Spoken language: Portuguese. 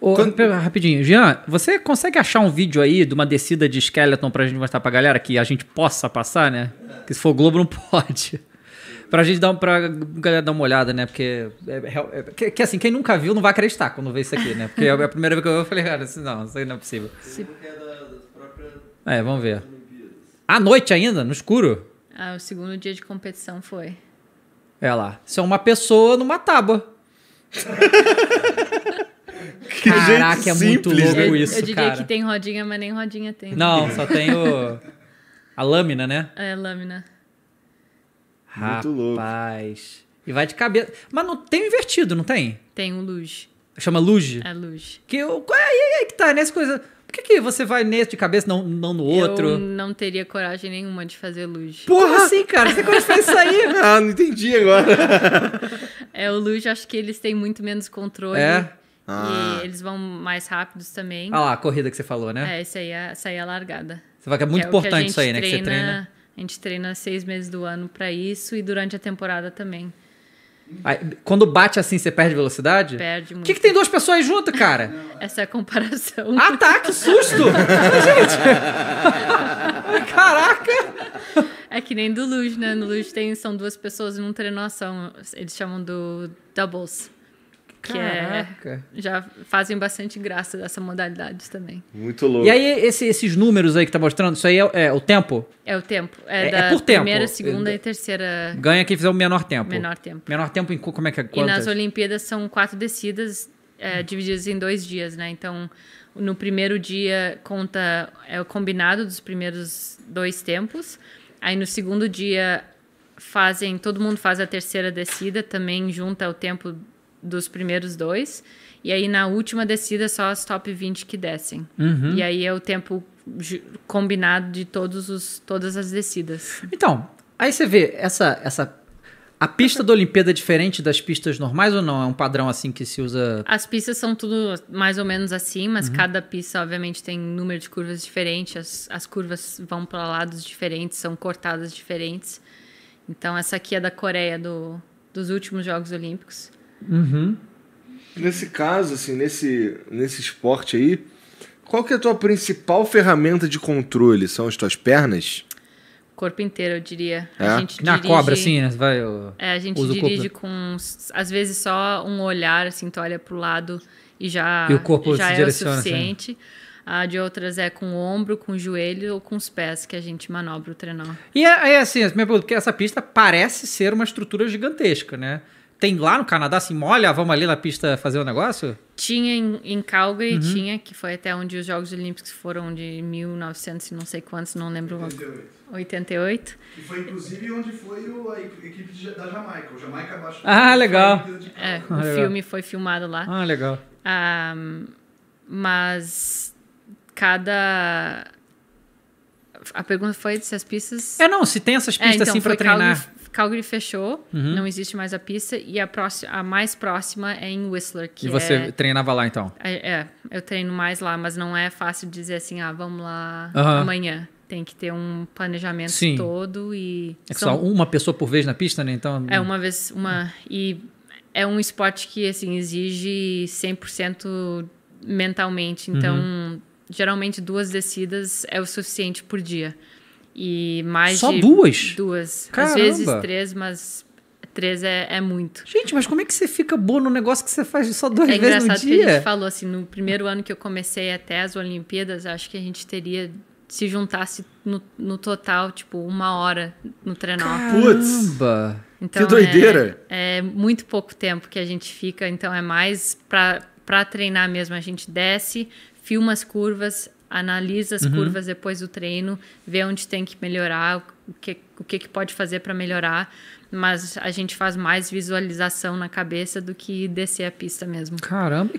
Ô, Quando... Rapidinho, Jean, você consegue achar um vídeo aí de uma descida de Skeleton pra gente mostrar pra galera que a gente possa passar, né? Que se for Globo não pode. Pra gente dar, pra galera dar uma olhada, né? Porque. É, é, é, que, que, assim, quem nunca viu não vai acreditar quando vê isso aqui, né? Porque é a primeira vez que eu vi, eu falei, cara, isso não, isso aí não é possível. Se... É, é, vamos ver. À noite ainda, no escuro? Ah, o segundo dia de competição foi. É lá. Isso é uma pessoa numa tábua. Que Caraca, gente é muito louco né? isso, Eu diria cara. que tem rodinha, mas nem rodinha tem. Não, só tem o... a lâmina, né? É, lâmina. Muito louco. Rapaz. E vai de cabeça. Mas não tem invertido, não tem? Tem o luz. Chama luz? É luz. Que eu... É aí, aí que tá, nessa né, coisa... Por que, que você vai nesse de cabeça, não, não no outro? Eu não teria coragem nenhuma de fazer luz. Porra, assim, cara? Você coragem fazer isso aí? ah, não entendi agora. é, o luz, acho que eles têm muito menos controle. É. Ah. E eles vão mais rápidos também. Ah lá, a corrida que você falou, né? É, isso aí é, isso aí é a largada. Você vai que é muito é que é importante isso aí, né? que você treina. A gente treina seis meses do ano para isso e durante a temporada também. Aí, quando bate assim, você perde velocidade? Perde muito. O que, que tem duas pessoas junto, cara? Essa é a comparação. Ah, tá, que susto! Gente! Caraca! É que nem do luz né? No luz tem, são duas pessoas num treino ação. Eles chamam do doubles. Caraca. que é, já fazem bastante graça dessa modalidade também. Muito louco. E aí, esse, esses números aí que tá mostrando, isso aí é, é o tempo? É o tempo. É, é, é da é por tempo. Primeira, é segunda e terceira. Ganha quem fizer o menor tempo. Menor tempo. Menor tempo em como é que é? Quantas? E nas Olimpíadas são quatro descidas hum. divididas em dois dias, né? Então, no primeiro dia conta é o combinado dos primeiros dois tempos. Aí no segundo dia fazem, todo mundo faz a terceira descida, também junta o tempo dos primeiros dois. E aí na última descida só as top 20 que descem. Uhum. E aí é o tempo combinado de todos os, todas as descidas. Então, aí você vê essa essa a pista da Olimpíada é diferente das pistas normais ou não? É um padrão assim que se usa? As pistas são tudo mais ou menos assim, mas uhum. cada pista, obviamente, tem número de curvas diferentes, as, as curvas vão para lados diferentes, são cortadas diferentes. Então, essa aqui é da Coreia do, dos últimos Jogos Olímpicos. Uhum. Nesse caso, assim, nesse, nesse esporte aí, qual que é a tua principal ferramenta de controle? São as tuas pernas? corpo inteiro, eu diria. É? A gente dirige, Na cobra, assim, né? Vai, eu... É, a gente dirige com, às vezes, só um olhar, assim, tu olha pro lado e já, e o corpo já é o assim? suficiente. Assim. A de outras é com o ombro, com o joelho ou com os pés que a gente manobra o trenó. E é, é assim, é, porque essa pista parece ser uma estrutura gigantesca, né? Tem lá no Canadá, assim, olha, vamos ali na pista fazer o um negócio? Tinha em, em Calgary, uhum. tinha, que foi até onde os Jogos Olímpicos foram de 1900 e não sei quantos, não lembro. 88. 88. E foi inclusive onde foi o, a equipe de, da Jamaica, o Jamaica abaixo. Ah, é, ah, legal. É, o filme foi filmado lá. Ah, legal. Um, mas cada a pergunta foi se as pistas. É, não, se tem essas é, pistas é, então, assim para treinar. Calgary, Calgary fechou, uhum. não existe mais a pista, e a, próxima, a mais próxima é em Whistler. e você é... treinava lá então? É, é, eu treino mais lá, mas não é fácil dizer assim, ah, vamos lá uhum. amanhã. Tem que ter um planejamento Sim. todo e. É que são... só uma pessoa por vez na pista, né? Então. É, uma vez, uma. É. E é um esporte que, assim, exige 100% mentalmente. Então. Uhum geralmente duas descidas é o suficiente por dia. E mais Só de duas? Duas. Caramba. Às vezes três, mas três é, é, muito. Gente, mas como é que você fica boa no negócio que você faz só é duas é vezes no dia? É engraçado que a gente falou assim, no primeiro ano que eu comecei até as Olimpíadas, acho que a gente teria se juntasse no, no total, tipo, uma hora no treinamento Putz! Então, que doideira! É, é, muito pouco tempo que a gente fica, então é mais para treinar mesmo. A gente desce, filma as curvas, analisa as uhum. curvas depois do treino, vê onde tem que melhorar, o que, o que, que pode fazer para melhorar. Mas a gente faz mais visualização na cabeça do que descer a pista mesmo. Caramba,